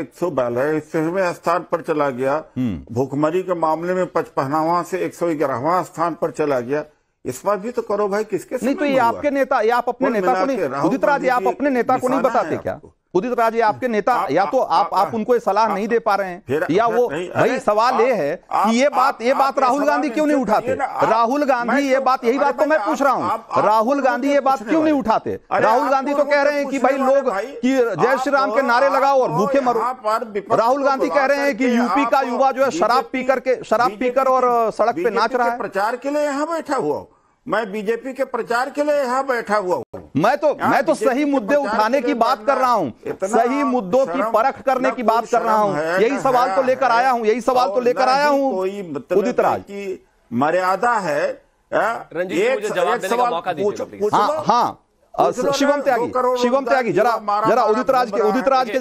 एक सौ में स्थान पर चला गया हम्म। भूखमरी के मामले में पचपनवा से ग्यारहवा स्थान पर चला गया इस बार भी तो करो भाई किसके नहीं तो ये आपके नेता ये आप अपने नेता को नहीं उदित राज आप अपने नेता को नहीं बताते क्या उदित तो राज आपके नेता आ, या तो आ, आप आ, आप उनको सलाह नहीं दे पा रहे हैं या वो भाई सवाल ये है कि ये बात ये बात राहुल गांधी क्यों नहीं उठाते राहुल गांधी ये तो- बात यही बात तो मैं पूछ रहा हूँ राहुल गांधी ये बात क्यों नहीं उठाते राहुल तो गांधी तो कह रहे हैं कि भाई लोग की जय श्री राम के नारे लगाओ और भूखे मरो राहुल गांधी कह रहे हैं कि यूपी का युवा जो है शराब पी करके शराब पीकर और सड़क पे नाच रहा है प्रचार के लिए यहाँ बैठा हुआ मैं बीजेपी के प्रचार के लिए यहाँ बैठा हुआ हूँ मैं तो मैं तो सही मुद्दे उठाने की बात कर रहा हूँ सही मुद्दों की परख करने की बात कर रहा हूँ यही सवाल तो लेकर आया हूँ यही सवाल तो लेकर आया हूँ उदित राज की मर्यादा है रंजीत जवाब देने का मौका दीजिए हाँ, हाँ। शिवम त्यागी शिवम त्यागी जरा जरा उदित राज के उदित राज के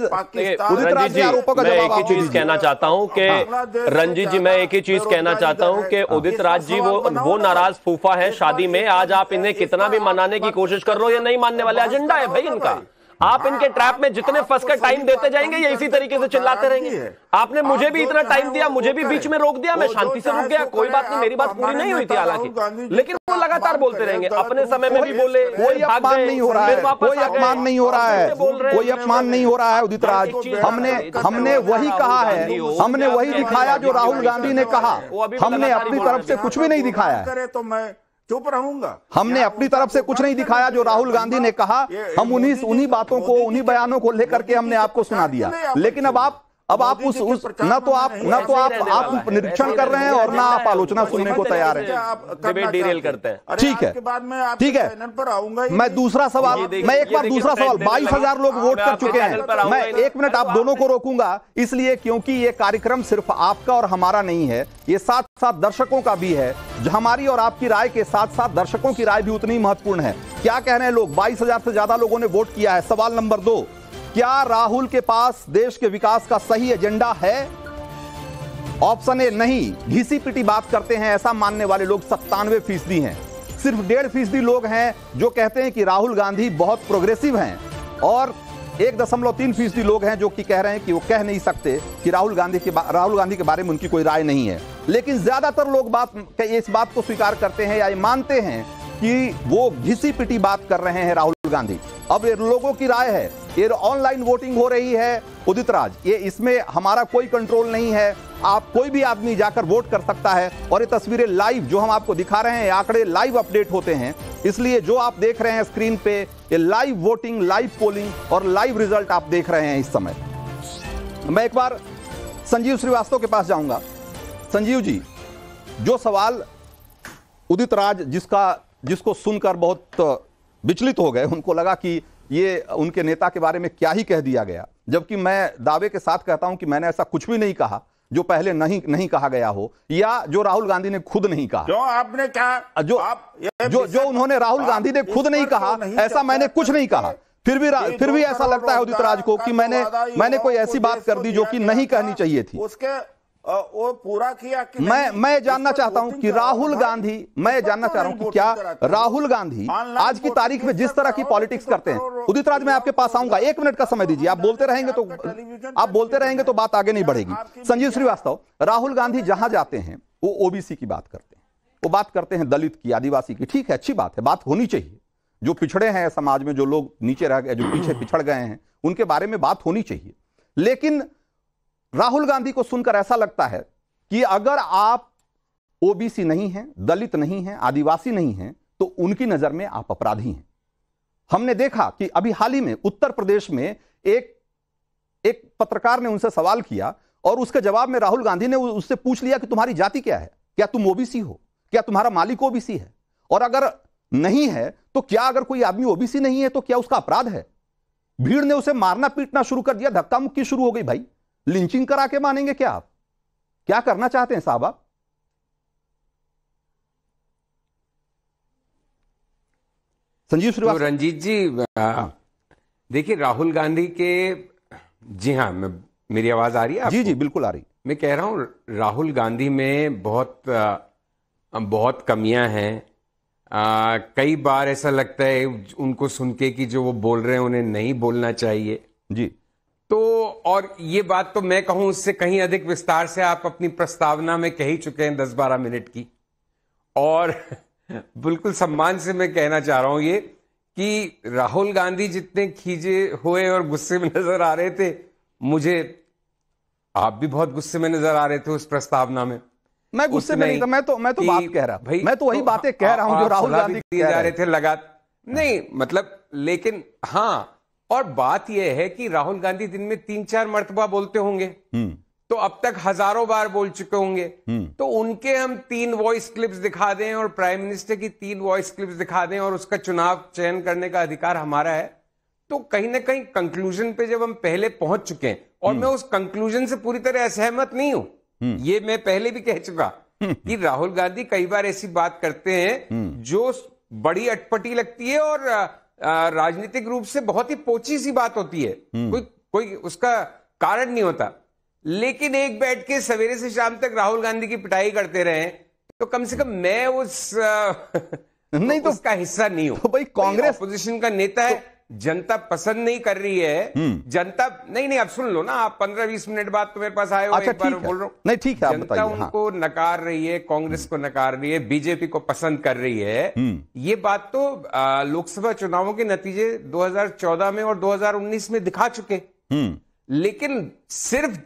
उदित राज के आरोपों का जवाब एक ही चीज कहना चाहता हूं कि हाँ। रंजीत जी मैं एक ही चीज कहना चाहता हूं कि हाँ। उदित राज जी वो वो नाराज फूफा है शादी में आज आप इन्हें कितना भी मनाने की कोशिश कर रहे हो ये नहीं मानने वाले एजेंडा है भाई इनका आप इनके ट्रैप में जितने फंस कर टाइम देते जाएंगे ये इसी तरीके से तो चिल्लाते रहेंगे आपने मुझे भी इतना टाइम दिया मुझे भी बीच में रोक दिया मैं शांति से रुक गया कोई बात नहीं मेरी बात पूरी नहीं हुई थी हालांकि लेकिन वो लगातार बोलते रहेंगे तो अपने समय में भी बोले कोई अपमान नहीं हो रहा है कोई अपमान नहीं हो रहा है कोई अपमान नहीं हो रहा है उदित राज हमने हमने वही कहा है हमने वही दिखाया जो राहुल गांधी ने कहा हमने अपनी तरफ से कुछ भी नहीं दिखाया तो मैं चुप रहूंगा हमने अपनी तरफ से कुछ नहीं दिखाया जो राहुल गांधी ने कहा हम उन्हीं उन्हीं बातों को उन्हीं बयानों को लेकर के हमने आपको सुना दिया लेकिन अब आप अब आप उस उस ना तो आप ना तो आप आप निरीक्षण कर रहे हैं और ना आप आलोचना सुनने को तैयार हैं ठीक है ठीक है मैं दूसरा सवाल मैं एक बार दूसरा सवाल बाईस हजार लोग वोट कर चुके हैं मैं एक मिनट आप तो दोनों को रोकूंगा इसलिए क्योंकि ये कार्यक्रम सिर्फ आपका और हमारा नहीं है ये साथ साथ दर्शकों का भी है हमारी और आपकी राय के साथ साथ दर्शकों की राय भी उतनी महत्वपूर्ण है क्या कह रहे हैं लोग बाईस हजार से ज्यादा लोगों ने वोट किया है सवाल नंबर दो क्या राहुल के पास देश के विकास का सही एजेंडा है ऑप्शन ए नहीं घिसी पिटी बात करते हैं ऐसा मानने वाले लोग सत्तानवे फीसदी हैं सिर्फ डेढ़ फीसदी लोग हैं जो कहते हैं कि राहुल गांधी बहुत प्रोग्रेसिव हैं और एक दशमलव तीन फीसदी लोग हैं जो कि कह रहे हैं कि वो कह नहीं सकते कि राहुल गांधी के राहुल गांधी के बारे में उनकी कोई राय नहीं है लेकिन ज्यादातर लोग बात इस बात को स्वीकार करते हैं या मानते हैं कि वो घिसी पिटी बात कर रहे हैं राहुल गांधी अब लोगों की राय है ये ऑनलाइन वोटिंग हो रही है उदित राज ये इसमें हमारा कोई कंट्रोल नहीं है आप कोई भी आदमी जाकर वोट कर सकता है और ये तस्वीरें लाइव जो हम आपको दिखा रहे हैं आंकड़े लाइव अपडेट होते हैं इसलिए जो आप देख रहे हैं स्क्रीन पे ये लाइव वोटिंग लाइव पोलिंग और लाइव रिजल्ट आप देख रहे हैं इस समय मैं एक बार संजीव श्रीवास्तव के पास जाऊंगा संजीव जी जो सवाल उदित राज जिसका जिसको सुनकर बहुत विचलित हो गए उनको लगा कि ये उनके नेता के बारे में क्या ही कह दिया गया जबकि मैं दावे के साथ कहता हूं कि मैंने ऐसा कुछ भी नहीं कहा जो पहले नहीं नहीं कहा गया हो या जो राहुल गांधी ने खुद नहीं कहा जो आपने कहा जो आप जो जो उन्होंने राहुल गांधी ने खुद नहीं कहा नहीं ऐसा मैंने कुछ नहीं कहा फिर भी फिर भी ऐसा लगता है उदित राज को कि मैंने मैंने कोई ऐसी बात कर दी जो कि नहीं कहनी चाहिए थी उसके वो पूरा किया कि मैं मैं जानना चाहता हूं कि राहुल गांधी मैं जानना तो चाह रहा हूं कि क्या राहुल गांधी आज की तारीख में जिस तरह की पॉलिटिक्स करते हैं उदित राज मैं आपके पास आऊंगा एक मिनट का समय दीजिए आप बोलते रहेंगे तो आप बोलते रहेंगे तो बात आगे नहीं बढ़ेगी संजीव श्रीवास्तव राहुल गांधी जहां जाते हैं वो ओबीसी की बात करते हैं वो बात करते हैं दलित की आदिवासी की ठीक है अच्छी बात है बात होनी चाहिए जो पिछड़े हैं समाज में जो लोग नीचे रह गए जो पीछे पिछड़ गए हैं उनके बारे में बात होनी चाहिए लेकिन राहुल गांधी को सुनकर ऐसा लगता है कि अगर आप ओबीसी नहीं हैं दलित नहीं हैं आदिवासी नहीं हैं तो उनकी नजर में आप अपराधी हैं हमने देखा कि अभी हाल ही में उत्तर प्रदेश में एक एक पत्रकार ने उनसे सवाल किया और उसके जवाब में राहुल गांधी ने उससे पूछ लिया कि तुम्हारी जाति क्या है क्या तुम ओबीसी हो क्या तुम्हारा मालिक ओबीसी है और अगर नहीं है तो क्या अगर कोई आदमी ओबीसी नहीं है तो क्या उसका अपराध है भीड़ ने उसे मारना पीटना शुरू कर दिया धक्का मुक्की शुरू हो गई भाई लिंचिंग करा के मानेंगे क्या आप क्या करना चाहते हैं साहब आप संजीव तो श्रीवास्तव तो रंजीत जी देखिए राहुल गांधी के जी हाँ मैं मेरी आवाज आ रही है जी जी बिल्कुल आ रही मैं कह रहा हूं राहुल गांधी में बहुत बहुत कमियां हैं कई बार ऐसा लगता है उनको सुन के कि जो वो बोल रहे हैं उन्हें नहीं बोलना चाहिए जी तो और ये बात तो मैं कहूं उससे कहीं अधिक विस्तार से आप अपनी प्रस्तावना में कह ही चुके हैं दस बारह मिनट की और बिल्कुल सम्मान से मैं कहना चाह रहा हूं ये कि राहुल गांधी जितने खींचे हुए और गुस्से में नजर आ रहे थे मुझे आप भी बहुत गुस्से में नजर आ रहे थे उस प्रस्तावना में मैं गुस्से में नहीं था मैं तो मैं तो बात कह रहा भाई मैं तो वही तो, बातें कह रहा हूं जो राहुल गांधी जा रहे थे लगातार नहीं मतलब लेकिन हाँ और बात यह है कि राहुल गांधी दिन में तीन चार मरतबा बोलते होंगे हम्म। तो अब तक हजारों बार बोल चुके होंगे हम्म। तो उनके हम तीन वॉइस क्लिप्स दिखा दें और प्राइम मिनिस्टर की तीन वॉइस क्लिप्स दिखा दें और उसका चुनाव चयन करने का अधिकार हमारा है तो कहीं ना कहीं कंक्लूजन पे जब हम पहले पहुंच चुके हैं और मैं हम्म। उस कंक्लूजन से पूरी तरह असहमत नहीं हूं ये मैं पहले भी कह चुका कि राहुल गांधी कई बार ऐसी बात करते हैं जो बड़ी अटपटी लगती है और राजनीतिक रूप से बहुत ही पोची सी बात होती है हम्म। कोई कोई उसका कारण नहीं होता लेकिन एक बैठ के सवेरे से शाम तक राहुल गांधी की पिटाई करते रहे तो कम से कम मैं उस नहीं तो, तो उसका हिस्सा नहीं हूं तो भाई कांग्रेस अपोजिशन का नेता है तो जनता पसंद नहीं कर रही है हम्म। जनता नहीं नहीं अब सुन लो ना आप पंद्रह बीस मिनट बाद तो मेरे पास आए हो अच्छा, एक बार बोल रहा हूँ नहीं ठीक है जनता हाँ। उनको नकार रही है कांग्रेस को नकार रही है बीजेपी को पसंद कर रही है हम्म। ये बात तो लोकसभा चुनावों के नतीजे 2014 में और 2019 में दिखा चुके हम्म। लेकिन सिर्फ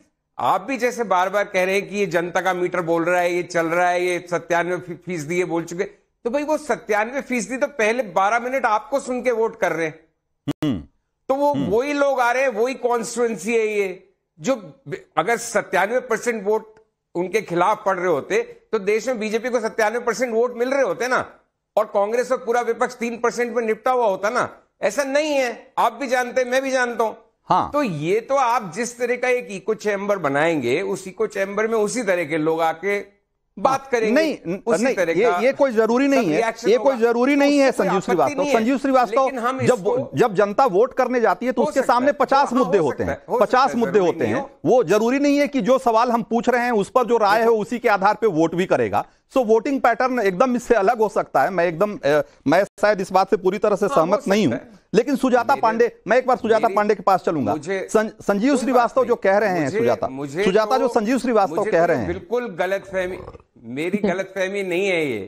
आप भी जैसे बार बार कह रहे हैं कि ये जनता का मीटर बोल रहा है ये चल रहा है ये सत्तानवे फीसदी ये बोल चुके तो भाई वो सत्तानवे फीसदी तो पहले बारह मिनट आपको सुन के वोट कर रहे हैं हम्म। तो वो हम्म। वही लोग आ रहे हैं वही कॉन्स्टिट्युएंसी है ये जो अगर सत्तानवे परसेंट वोट उनके खिलाफ पड़ रहे होते तो देश में बीजेपी को सत्तानवे परसेंट वोट मिल रहे होते ना और कांग्रेस और पूरा विपक्ष तीन परसेंट में निपटा हुआ होता ना ऐसा नहीं है आप भी जानते हैं मैं भी जानता हूं हाँ तो ये तो आप जिस तरह का एक इको चैम्बर बनाएंगे उस इको चैम्बर में उसी तरह के लोग आके बात हाँ। करेंगे नहीं उसी नहीं ये, ये कोई जरूरी नहीं है ये कोई जरूरी नहीं है संजीव श्रीवास्तव संजीव श्रीवास्तव जब जब जनता वोट करने जाती है तो उसके सामने पचास हाँ, मुद्दे होते हैं पचास मुद्दे होते हैं वो जरूरी नहीं है कि जो सवाल हम पूछ रहे हैं उस पर जो राय है उसी के आधार पर वोट भी करेगा सो वोटिंग पैटर्न एकदम इससे अलग हो सकता है मैं एकदम मैं शायद इस बात से पूरी तरह से हाँ, सहमत नहीं हूं लेकिन सुजाता पांडे मैं एक बार सुजाता पांडे के पास चलूंगा सं, संजीव श्रीवास्तव जो कह रहे हैं सुजाता सुजाता तो- जो संजीव श्रीवास्तव कह तो रहे हैं बिल्कुल गलत फहमी मेरी गलत फहमी नहीं है ये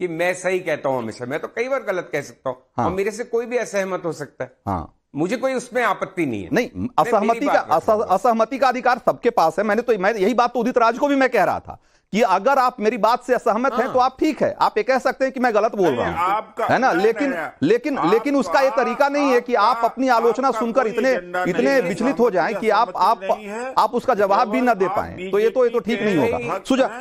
कि मैं सही कहता हूं हमेशा मैं तो कई बार गलत कह सकता हूं हाँ। और मेरे से कोई भी असहमत हो सकता है हाँ। मुझे कोई उसमें आपत्ति नहीं है नहीं असहमति का असहमति का अधिकार सबके पास है मैंने तो मैं यही बात तो उदित राज को भी मैं कह रहा था कि अगर आप मेरी बात से असहमत हाँ। हैं तो आप ठीक है आप ये कह सकते हैं कि मैं गलत बोल रहा हूँ है ना लेकिन लेकिन लेकिन उसका ये तरीका नहीं है कि आप अपनी आलोचना सुनकर इतने इतने विचलित हो जाएं कि आप आप उसका जवाब भी ना दे पाए तो ये तो ये तो ठीक नहीं होगा सुझा